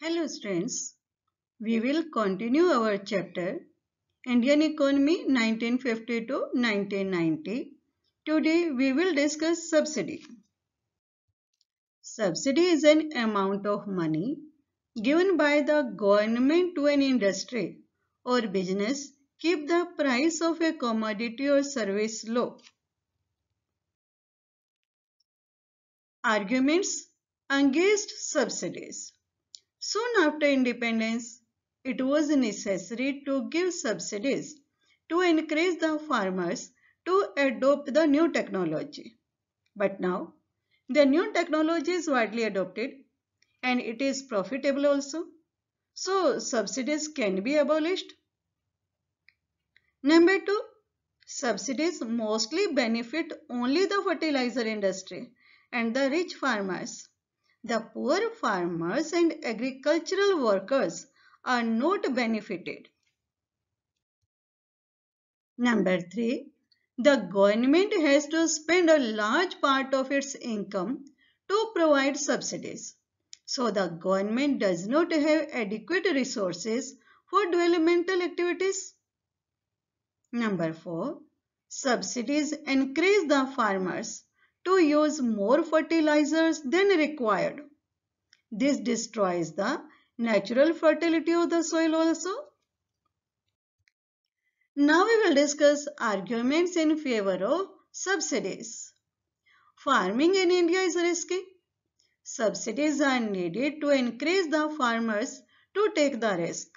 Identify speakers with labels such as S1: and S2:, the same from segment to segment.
S1: Hello students, we will continue our chapter Indian Economy 1950 to 1990. Today we will discuss subsidy. Subsidy is an amount of money given by the government to an industry or business keep the price of a commodity or service low. Arguments against subsidies Soon after independence, it was necessary to give subsidies to encourage the farmers to adopt the new technology. But now, the new technology is widely adopted and it is profitable also. So, subsidies can be abolished. Number two, subsidies mostly benefit only the fertilizer industry and the rich farmers. The poor farmers and agricultural workers are not benefited. Number 3. The government has to spend a large part of its income to provide subsidies. So the government does not have adequate resources for developmental activities. Number 4. Subsidies increase the farmers to use more fertilizers than required. This destroys the natural fertility of the soil also. Now we will discuss arguments in favor of subsidies. Farming in India is risky. Subsidies are needed to increase the farmers to take the risk.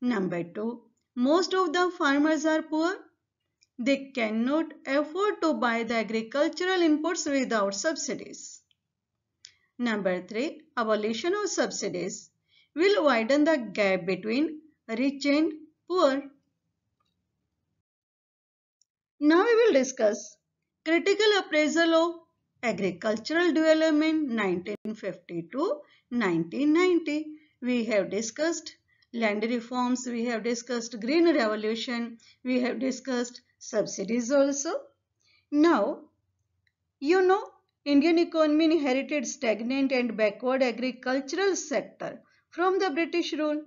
S1: Number 2. Most of the farmers are poor. They cannot afford to buy the agricultural imports without subsidies. Number 3. Abolition of subsidies will widen the gap between rich and poor. Now we will discuss Critical Appraisal of Agricultural Development 1952-1990. We have discussed land reforms, we have discussed green revolution, we have discussed subsidies also. Now, you know, Indian economy inherited stagnant and backward agricultural sector from the British rule.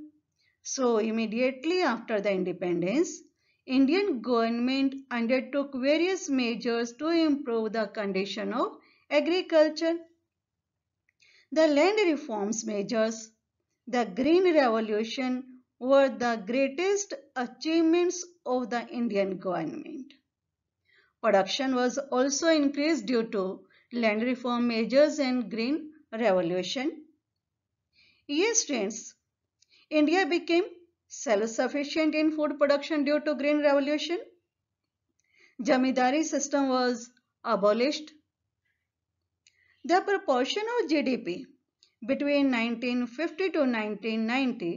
S1: So, immediately after the independence, Indian government undertook various measures to improve the condition of agriculture. The land reforms measures, the green revolution were the greatest achievements of the Indian government. Production was also increased due to land reform measures and green revolution. Yes friends, India became self-sufficient in food production due to green revolution. Jamidari system was abolished. The proportion of GDP between 1950 to 1990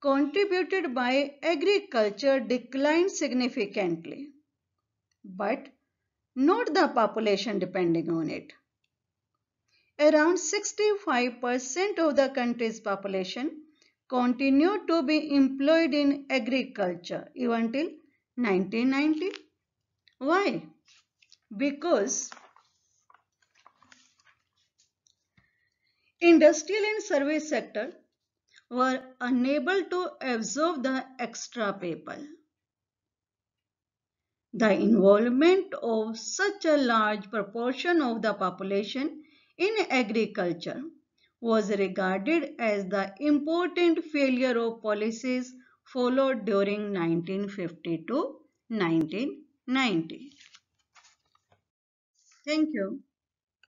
S1: contributed by agriculture declined significantly, but not the population depending on it. Around 65% of the country's population continued to be employed in agriculture even till 1990. Why? Because industrial and service sector were unable to absorb the extra people. The involvement of such a large proportion of the population in agriculture was regarded as the important failure of policies followed during 1950 to 1990. Thank you.